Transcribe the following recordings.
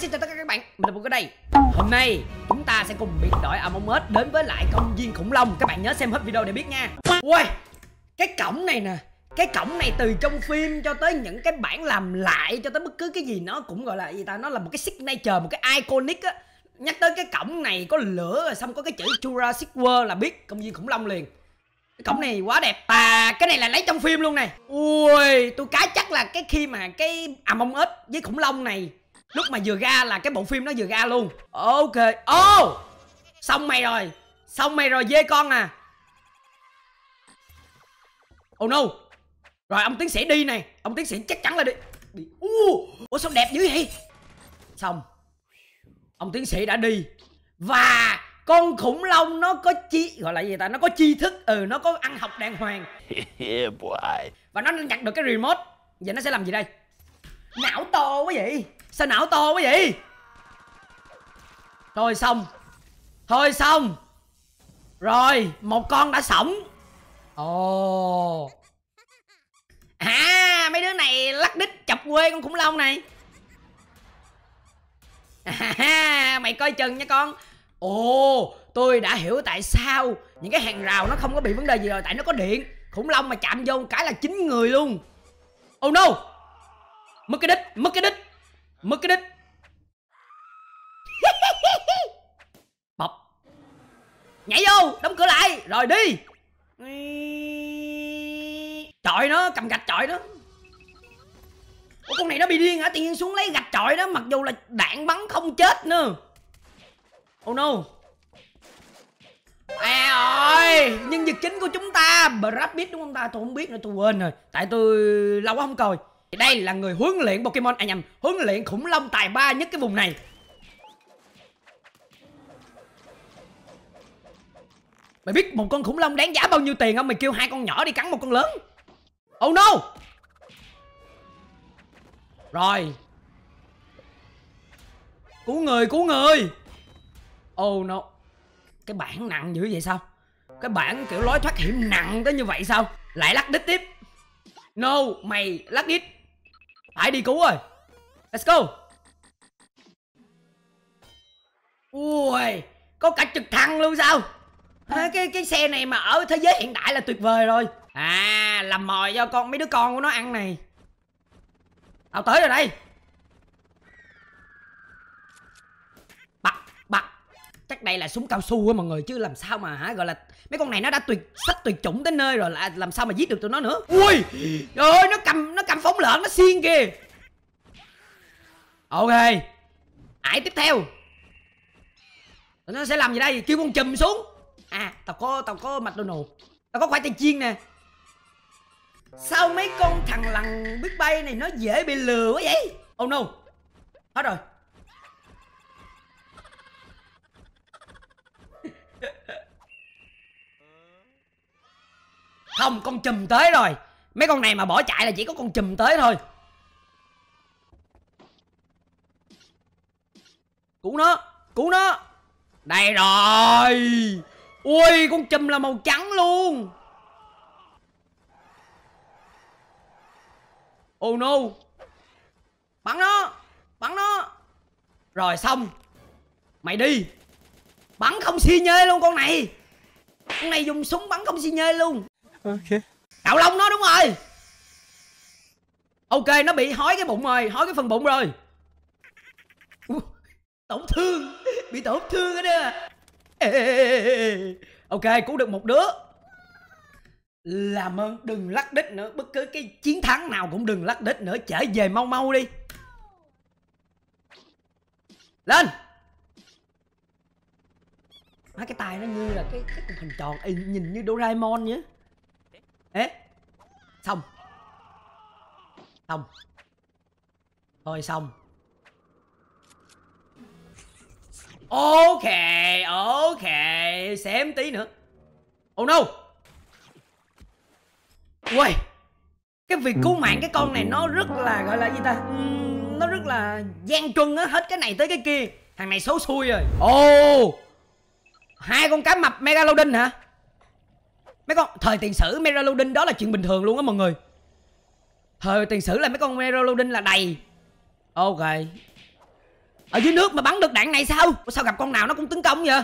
xin chào tất cả các bạn, mình là Vũ đây Hôm nay chúng ta sẽ cùng biệt đội Among Us đến với lại công viên khủng long Các bạn nhớ xem hết video để biết nha Ui, cái cổng này nè Cái cổng này từ trong phim cho tới những cái bản làm lại cho tới bất cứ cái gì nó cũng gọi là gì ta Nó là một cái signature, một cái iconic á Nhắc tới cái cổng này có lửa xong có cái chữ Jurassic World là biết công viên khủng long liền cái cổng này quá đẹp và cái này là lấy trong phim luôn này ui tôi cá chắc là cái khi mà cái Among ếch với khủng long này lúc mà vừa ra là cái bộ phim nó vừa ra luôn ok ô oh, xong mày rồi xong mày rồi dê con à oh no rồi ông tiến sĩ đi này ông tiến sĩ chắc chắn là đi đi uh, ủa sao đẹp dữ vậy xong ông tiến sĩ đã đi và con khủng long nó có chi gọi là gì ta nó có tri thức ừ nó có ăn học đàng hoàng và nó nhặt được cái remote vậy nó sẽ làm gì đây não to quá vậy sao não to quá vậy thôi xong thôi xong rồi một con đã sống ồ oh. à mấy đứa này lắc đít chọc quê con khủng long này à, mày coi chừng nha con ồ oh, tôi đã hiểu tại sao những cái hàng rào nó không có bị vấn đề gì rồi tại nó có điện khủng long mà chạm vô cái là chín người luôn oh no mất cái đích mất cái đích mất cái đích bập nhảy vô đóng cửa lại rồi đi chọi nó cầm gạch chọi nó Ủa, con này nó bị điên hả tự nhiên xuống lấy gạch chọi đó mặc dù là đạn bắn không chết nữa oh no À ơi, nhân vật chính của chúng ta Brad Pitt đúng không ta? Tôi không biết nữa, tôi quên rồi Tại tôi lâu quá không coi đây là người huấn luyện Pokemon À nhầm, huấn luyện khủng long tài ba nhất cái vùng này Mày biết một con khủng long đáng giá bao nhiêu tiền không? Mày kêu hai con nhỏ đi cắn một con lớn Oh no Rồi Cứu người, cứu người Oh no Cái bản nặng dữ vậy sao? Cái bản kiểu lối thoát hiểm nặng tới như vậy sao? Lại lắc đít tiếp No, mày lắc đít phải đi cứu rồi let's go ui có cả trực thăng luôn sao à, cái cái xe này mà ở thế giới hiện đại là tuyệt vời rồi à làm mồi cho con mấy đứa con của nó ăn này tao tới rồi đây chắc đây là súng cao su á mọi người chứ làm sao mà hả gọi là mấy con này nó đã tuyệt sách tuyệt chủng tới nơi rồi là làm sao mà giết được tụi nó nữa ui trời ơi nó cầm nó cầm phóng lợn nó xiên kìa ok ải tiếp theo nó sẽ làm gì đây kêu con chùm xuống à tao có tao có mạch đồ tao có khoai tây chiên nè sao mấy con thằng lằn biết bay này nó dễ bị lừa quá vậy oh no hết rồi không con chùm tới rồi mấy con này mà bỏ chạy là chỉ có con chùm tới thôi cứu nó cứu nó đây rồi ui con chùm là màu trắng luôn oh no bắn nó bắn nó rồi xong mày đi bắn không xi nhê luôn con này con này dùng súng bắn không xi nhê luôn ok đậu lông nó đúng rồi ok nó bị hói cái bụng rồi hói cái phần bụng rồi tổn thương bị tổn thương cái đó nè ok cứu được một đứa làm ơn đừng lắc đít nữa bất cứ cái chiến thắng nào cũng đừng lắc đít nữa trở về mau mau đi lên má cái tay nó như là cái cái hình tròn nhìn như doraemon vậy Ế Xong Xong Thôi xong Ok Ok xem tí nữa Oh no Uầy Cái việc cứu mạng cái con này nó rất là gọi là gì ta uhm, Nó rất là gian truân á Hết cái này tới cái kia Thằng này xấu xui rồi oh. Hai con cá mập Megalodon hả mấy con thời tiền sử Meraludin đó là chuyện bình thường luôn á mọi người thời tiền sử là mấy con Meraludin là đầy ok ở dưới nước mà bắn được đạn này sao sao gặp con nào nó cũng tấn công vậy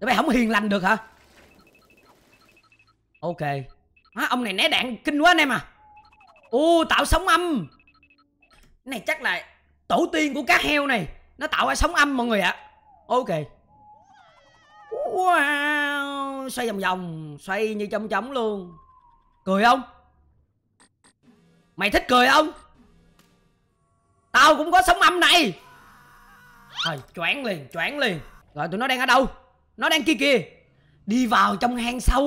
để mày không hiền lành được hả ok à, ông này né đạn kinh quá anh em à u tạo sóng âm cái này chắc là tổ tiên của cá heo này nó tạo ra sóng âm mọi người ạ à. ok Wow Xoay vòng vòng Xoay như trong trống luôn Cười không Mày thích cười không Tao cũng có sóng âm này Thôi choáng liền choáng liền Rồi tụi nó đang ở đâu Nó đang kia kìa Đi vào trong hang sâu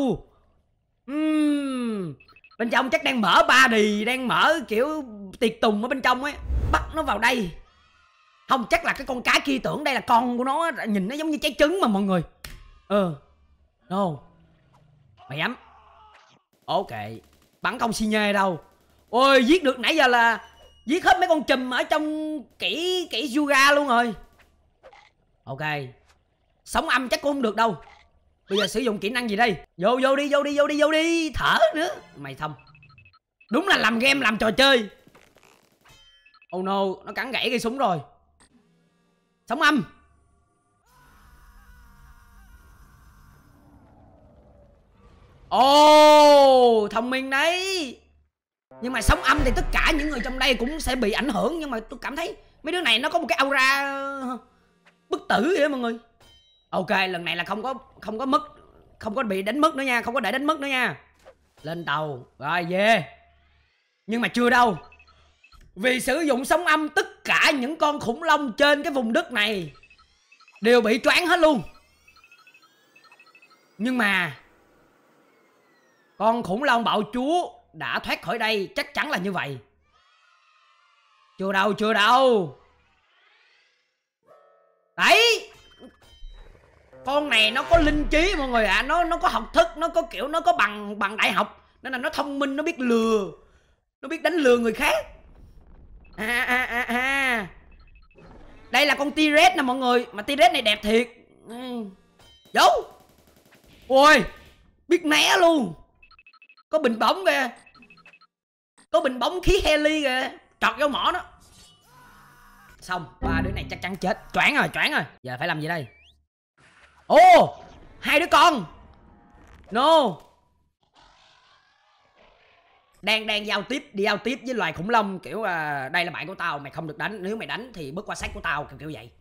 uhm, Bên trong chắc đang mở ba đì Đang mở kiểu tiệc tùng ở bên trong ấy Bắt nó vào đây Không chắc là cái con cá kia tưởng đây là con của nó Nhìn nó giống như trái trứng mà mọi người Ờ No Mày dám Ok Bắn công si nhê đâu Ôi giết được nãy giờ là Giết hết mấy con chùm ở trong kỹ kỹ Yuga luôn rồi Ok Sống âm chắc cũng không được đâu Bây giờ sử dụng kỹ năng gì đây Vô vô đi vô đi vô đi vô đi Thở nữa Mày thông Đúng là làm game làm trò chơi Oh no Nó cắn gãy cây súng rồi Sống âm Ồ, oh, thông minh đấy Nhưng mà sóng âm thì tất cả những người trong đây cũng sẽ bị ảnh hưởng Nhưng mà tôi cảm thấy mấy đứa này nó có một cái aura ờ, bất tử vậy mọi người Ok, lần này là không có không có mất Không có bị đánh mất nữa nha, không có để đánh mất nữa nha Lên tàu, rồi về yeah. Nhưng mà chưa đâu Vì sử dụng sóng âm tất cả những con khủng long trên cái vùng đất này Đều bị choáng hết luôn Nhưng mà con khủng long bạo chúa đã thoát khỏi đây chắc chắn là như vậy. Chưa đâu, chưa đâu. Đấy. Con này nó có linh trí mọi người ạ, à. nó nó có học thức, nó có kiểu nó có bằng bằng đại học nên là nó thông minh, nó biết lừa. Nó biết đánh lừa người khác. À à à à. Đây là con T-Rex nè mọi người, mà T-Rex này đẹp thiệt. Ừ. Dấu. Ôi, biết né luôn có bình bóng kìa có bình bóng khí heli kìa trọt vô mỏ nó. xong ba đứa này chắc chắn chết choáng rồi choáng rồi giờ phải làm gì đây ô oh, hai đứa con no đang đang giao tiếp đi giao tiếp với loài khủng long kiểu à, đây là bạn của tao mày không được đánh nếu mày đánh thì bước qua xác của tao kiểu, kiểu vậy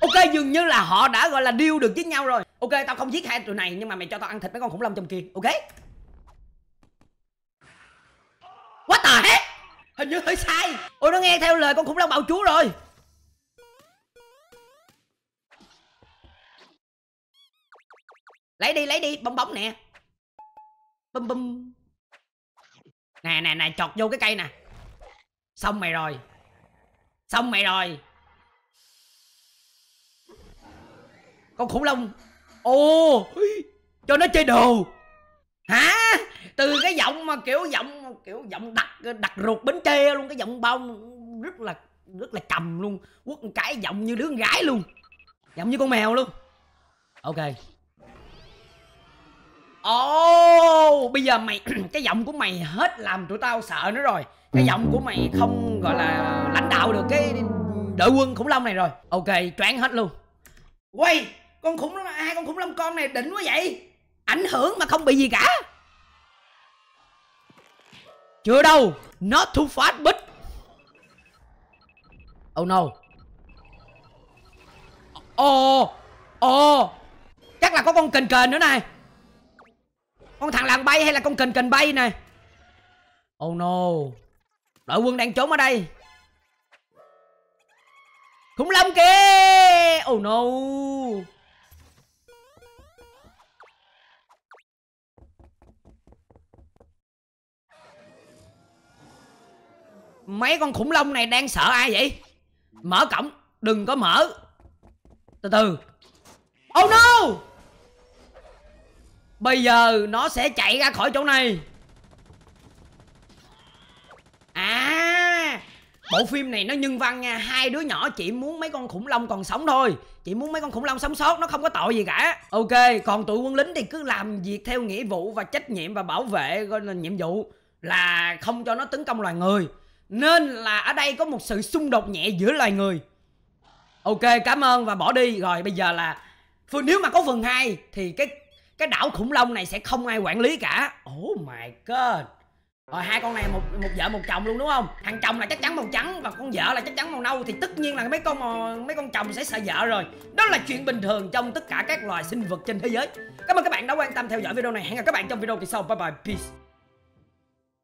ok dường như là họ đã gọi là điêu được với nhau rồi ok tao không giết hai tụi này nhưng mà mày cho tao ăn thịt mấy con khủng long trong kia ok quá tà hết hình như hơi sai ôi nó nghe theo lời con khủng long bạo chúa rồi lấy đi lấy đi bong bóng nè bum bum nè nè nè chọt vô cái cây nè xong mày rồi xong mày rồi con khủng long ô cho nó chơi đồ hả từ cái giọng mà kiểu giọng kiểu giọng đặt đặt ruột bến tre luôn cái giọng bông rất là rất là trầm luôn quất một cái giọng như đứa con gái luôn giọng như con mèo luôn ok ồ oh, bây giờ mày cái giọng của mày hết làm tụi tao sợ nữa rồi cái giọng của mày không gọi là lãnh đạo được cái đội quân khủng long này rồi ok choáng hết luôn quay con khủng hai con khủng long con này đỉnh quá vậy ảnh hưởng mà không bị gì cả chưa đâu nó thu phát bích oh no ồ oh, ồ oh. chắc là có con kền kền nữa này con thằng làng bay hay là con kền kền bay này oh no đội quân đang trốn ở đây khủng long kia oh no Mấy con khủng long này đang sợ ai vậy Mở cổng Đừng có mở Từ từ Oh no Bây giờ nó sẽ chạy ra khỏi chỗ này À Bộ phim này nó nhân văn nha Hai đứa nhỏ chỉ muốn mấy con khủng long còn sống thôi Chỉ muốn mấy con khủng long sống sót Nó không có tội gì cả Ok còn tụi quân lính thì cứ làm việc theo nghĩa vụ Và trách nhiệm và bảo vệ gọi là nhiệm vụ Là không cho nó tấn công loài người nên là ở đây có một sự xung đột nhẹ giữa loài người Ok cảm ơn và bỏ đi Rồi bây giờ là nếu mà có phần 2 Thì cái cái đảo khủng long này sẽ không ai quản lý cả Oh my god rồi hai con này một một vợ một chồng luôn đúng không? Thằng chồng là chắc chắn màu trắng và con vợ là chắc chắn màu nâu thì tất nhiên là mấy con mấy con chồng sẽ sợ vợ rồi. Đó là chuyện bình thường trong tất cả các loài sinh vật trên thế giới. Cảm ơn các bạn đã quan tâm theo dõi video này. Hẹn gặp các bạn trong video kỳ sau. Bye bye. Peace.